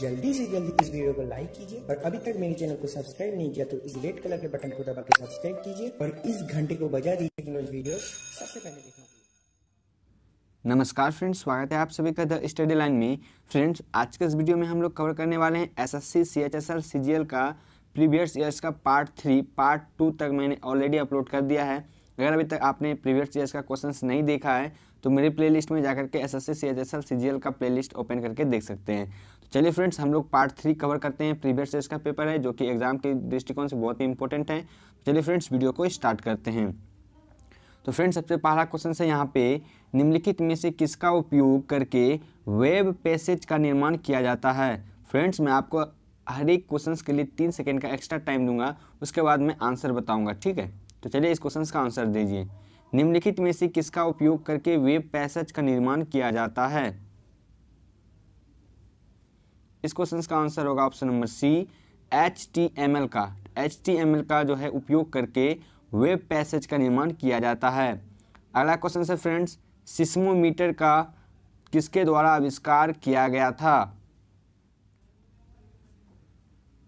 जल्दी से जल्दी इस वीडियो को लाइक कीजिए और अभी तक मेरे चैनल को सब्सक्राइब नहीं किया तो इस रेड कलर के बटन को दबा के सब्सक्राइब कीजिए और इस घंटे को बजा दीजिए वीडियो सबसे पहले देखना नमस्कार फ्रेंड्स स्वागत है आप सभी का द स्टडी लाइन में फ्रेंड्स आज के इस वीडियो में हम लोग कवर करने वाले हैं एसएससी सीएचएसएल सीजीएल का प्रीवियस ईयर्स का पार्ट थ्री पार्ट टू तक मैंने ऑलरेडी अपलोड कर दिया है अगर अभी तक आपने प्रीवियस ईयर्स का क्वेश्चंस नहीं देखा है तो मेरी प्लेलिस्ट में जाकर के S S C S L C G L का प्लेलिस्ट ओपन करके देख सकते हैं तो चलिए फ्रेंड्स हम लोग पार्ट थ्री कवर करते हैं प्रीवियस ईयर का पेपर है जो कि एग्जाम के दृष्टिकोण से बहुत ही इंपॉर्टेंट है तो चलिए फ्रेंड्स वीडियो को स्टार्ट करते हैं तो फ्रेंड्स सबसे पहला क्वेश्चन है यहाँ पे निम्नलिखित में से किसका उपयोग करके वेब पैसेज का निर्माण किया जाता है फ्रेंड्स मैं आपको हर एक क्वेश्चन के लिए तीन सेकेंड का एक्स्ट्रा टाइम दूंगा उसके बाद मैं आंसर बताऊँगा ठीक है तो चलिए इस क्वेश्चन का आंसर दीजिए निम्नलिखित में से किसका उपयोग करके वेब पैसेज का निर्माण किया जाता है इस क्वेश्चन का आंसर होगा option number C H T M L का एच टी एम एल का जो है उपयोग करके वेब पैसेज का निर्माण किया जाता है अगला क्वेश्चन है फ्रेंड्स सिस्मोमीटर का किसके द्वारा आविष्कार किया गया था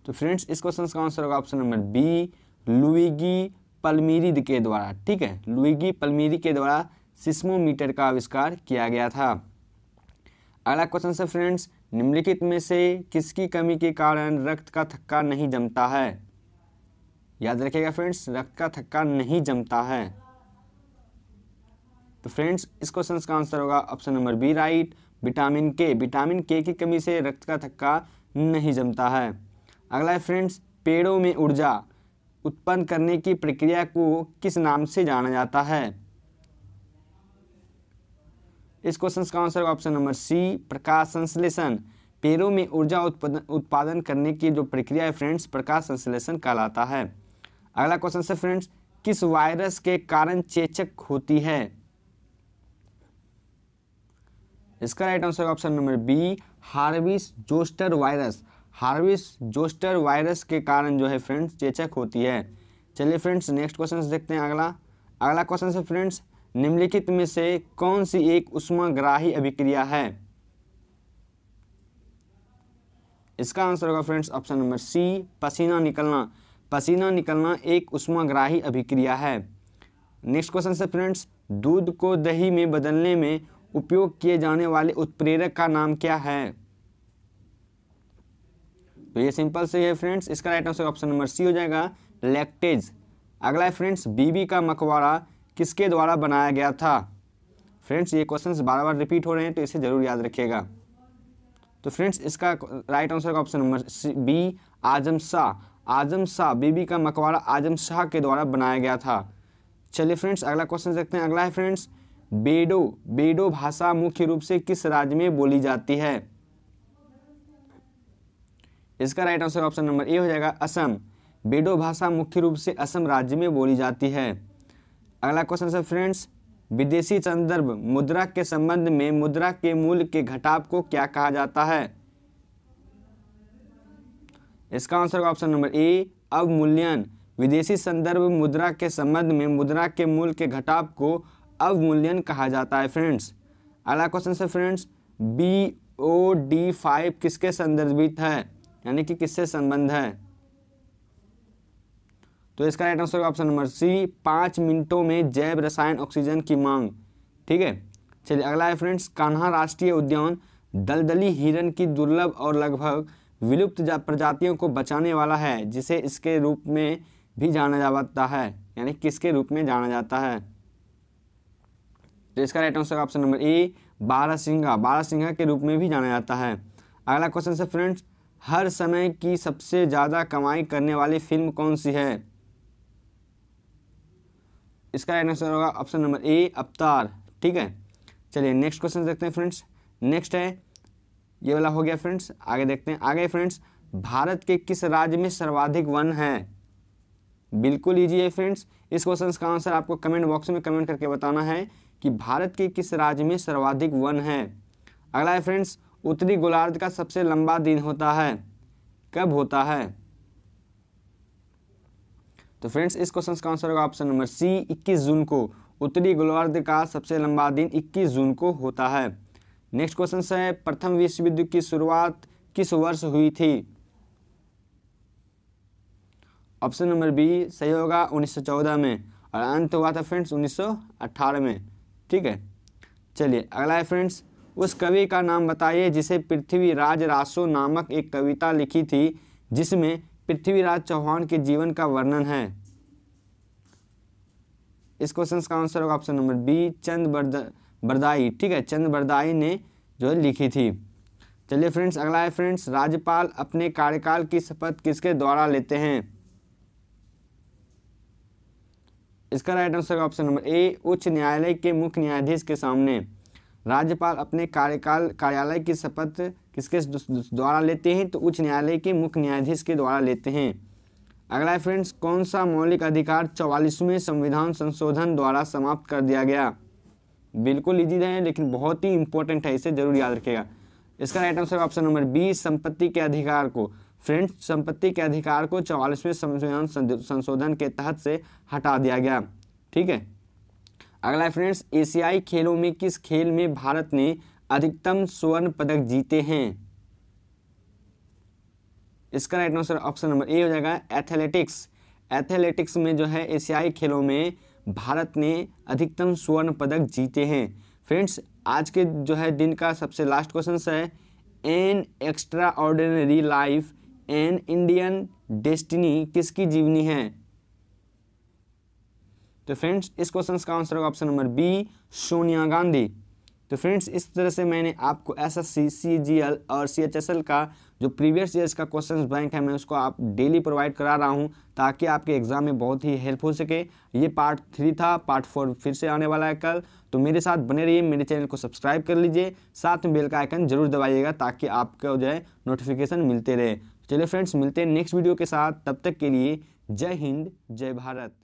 तो फ्रेंड्स इस क्वेश्चन का आंसर होगा option number B Luigi Palmieri के द्वारा ठीक है लुइगी पलमीरी के द्वारा सिस्मोमीटर का आविष्कार किया गया था अगला क्वेश्चन से फ्रेंड्स निम्नलिखित में से किसकी कमी के कारण रक्त का थक्का नहीं जमता है याद रखिएगा फ्रेंड्स रक्त का थक्का नहीं जमता है तो फ्रेंड्स इस क्वेश्चन का आंसर होगा option number B right vitamin K vitamin K की कमी से रक्त का थक्का नहीं जमता है अगला है फ्रेंड्स पेड़ों में ऊर्जा उत्पन्न करने की प्रक्रिया को किस नाम से जाना जाता है इस क्वेश्चन का आंसर ऑप्शन नंबर सी प्रकाश संश्लेषण पेड़ों में ऊर्जा उत्पादन करने की जो प्रक्रिया है फ्रेंड्स प्रकाश संश्लेषण कहलाता है अगला क्वेश्चन से फ्रेंड्स किस वायरस के कारण चेचक होती है इसका right answer option number B herpes zoster virus herpes zoster virus के कारण जो है फ्रेंड्स चेचक होती है चलिए फ्रेंड्स नेक्स्ट क्वेश्चन देखते हैं अगला अगला क्वेश्चन है फ्रेंड्स निम्नलिखित में से कौन सी एक उष्माग्राही अभिक्रिया है इसका आंसर होगा फ्रेंड्स ऑप्शन नंबर सी पसीना निकलना पसीना निकलना एक उष्माग्राही अभिक्रिया है नेक्स्ट क्वेश्चन से फ्रेंड्स दूध को दही में बदलने में उपयोग किए जाने वाले उत्प्रेरक का नाम क्या है तो ये सिंपल से है फ्रेंड्स इसका right answer option number C हो जाएगा लैक्टेज अगला है फ्रेंड्स बीबी का मकबरा किसके द्वारा बनाया गया था फ्रेंड्स ये क्वेश्चंस बार बार रिपीट हो रहे हैं तो इसे ज़रूर याद रखिएगा तो फ्रेंड्स इसका right answer option number B Azam Shah Azam Shah Bibi का मकबरा आजम शाह के द्वारा बनाया गया था चलिए फ्रेंड्स अगला क्वेश्चन देखते हैं अगला है फ्रेंड्स बेडो बेडो भाषा मुख्य रूप से किस राज्य में बोली जाती है इसका right answer option number A हो जाएगा असम बेडो भाषा मुख्य रूप से असम राज्य में बोली जाती है अगला क्वेश्चन सर फ्रेंड्स विदेशी संदर्भ मुद्रा के संबंध में मुद्रा के मूल्य के घटाव को क्या कहा जाता है इसका आंसर होगा ऑप्शन नंबर ए अवमूल्यन विदेशी संदर्भ मुद्रा के संबंध में मुद्रा के मूल्य के घटाव को अवमूल्यन कहा जाता है फ्रेंड्स अगला question sir friends B O D five किसके संदर्भित है यानी कि किससे संबंध है तो इसका right answer option number C पाँच मिनटों में जैव रसायन ऑक्सीजन की मांग ठीक है चलिए अगला है फ्रेंड्स कान्हा राष्ट्रीय उद्यान दलदली हिरन की दुर्लभ और लगभग विलुप्त प्रजातियों को बचाने वाला है जिसे इसके रूप में भी जाना जाता है यानी किसके रूप में जाना जाता है तो इसका right answer option number A बारह सिंगा बारा सिंगा के रूप में भी जाना जाता है अगला क्वेश्चन से फ्रेंड्स हर समय की सबसे ज़्यादा कमाई करने वाली फिल्म कौन सी है इसका आंसर होगा ऑप्शन नंबर ए अवतार ठीक है चलिए नेक्स्ट क्वेश्चन देखते हैं फ्रेंड्स नेक्स्ट है ये वाला हो गया फ्रेंड्स आगे देखते हैं आगे फ्रेंड्स भारत के किस राज्य में सर्वाधिक वन है बिल्कुल ईजी है फ्रेंड्स इस क्वेश्चन का आंसर आपको कमेंट बॉक्स में कमेंट करके बताना है कि भारत के किस राज्य में सर्वाधिक वन है अगला है फ्रेंड्स उत्तरी गोलार्ध का सबसे लंबा दिन होता है कब होता है तो फ्रेंड्स इस क्वेश्चन का आंसर होगा ऑप्शन नंबर सी 21 जून को उत्तरी गोलार्ध का सबसे लंबा दिन 21 जून को होता है नेक्स्ट क्वेश्चन है प्रथम विश्व युद्ध की शुरुआत किस वर्ष हुई थी ऑप्शन नंबर बी सही होगा 1914 में और अंत हुआ था फ्रेंड्स 1918 में ठीक है चलिए अगला है फ्रेंड्स उस कवि का नाम बताइए जिसे पृथ्वीराज रासो नामक एक कविता लिखी थी जिसमें पृथ्वीराज चौहान के जीवन का वर्णन है इस क्वेश्चन का आंसर होगा option number B Chand Bardai ठीक है चंद बरदाई ने जो लिखी थी चलिए फ्रेंड्स अगला है फ्रेंड्स राज्यपाल अपने कार्यकाल की शपथ किसके द्वारा लेते हैं इसका right answer option number A उच्च न्यायालय के मुख्य न्यायाधीश के सामने राज्यपाल अपने कार्यकाल कार्यालय की शपथ किसके द्वारा लेते हैं तो उच्च न्यायालय के मुख्य न्यायाधीश के द्वारा लेते हैं अगला है फ्रेंड्स कौन सा मौलिक अधिकार चौवालीसवें संविधान संशोधन द्वारा समाप्त कर दिया गया बिल्कुल इजी है लेकिन बहुत ही इंपॉर्टेंट है इसे जरूर याद रखेगा इसका right answer option number B संपत्ति के अधिकार को फ्रेंड्स संपत्ति के अधिकार को चौवालीसवें संविधान संशोधन के तहत से हटा दिया गया ठीक है अगला फ्रेंड्स एशियाई खेलों में किस खेल में भारत ने अधिकतम स्वर्ण पदक जीते हैं इसका right answer option number A हो जाएगा एथलेटिक्स एथलेटिक्स में जो है एशियाई खेलों में भारत ने अधिकतम स्वर्ण पदक जीते हैं फ्रेंड्स आज के जो है दिन का सबसे लास्ट क्वेश्चन है an extraordinary life an Indian destiny किसकी जीवनी है तो फ्रेंड्स इस क्वेश्चन का आंसर होगा option number B Sonia Gandhi तो फ्रेंड्स इस तरह से मैंने आपको S S C C G L और सी एच एस एल का जो प्रीवियस ईयर्स का क्वेश्चन बैंक है मैं उसको आप डेली प्रोवाइड करा रहा हूँ ताकि आपके एग्ज़ाम में बहुत ही हेल्प हो सके ये पार्ट थ्री था पार्ट फोर फिर से आने वाला है कल तो मेरे साथ बने रहिए मेरे चैनल को सब्सक्राइब कर लीजिए साथ में बेल का आइकन जरूर दबाइएगा ताकि आपको जो है नोटिफिकेशन मिलते रहे तो चलिए फ्रेंड्स मिलते हैं नेक्स्ट वीडियो के साथ तब तक के लिए जय हिंद जय भारत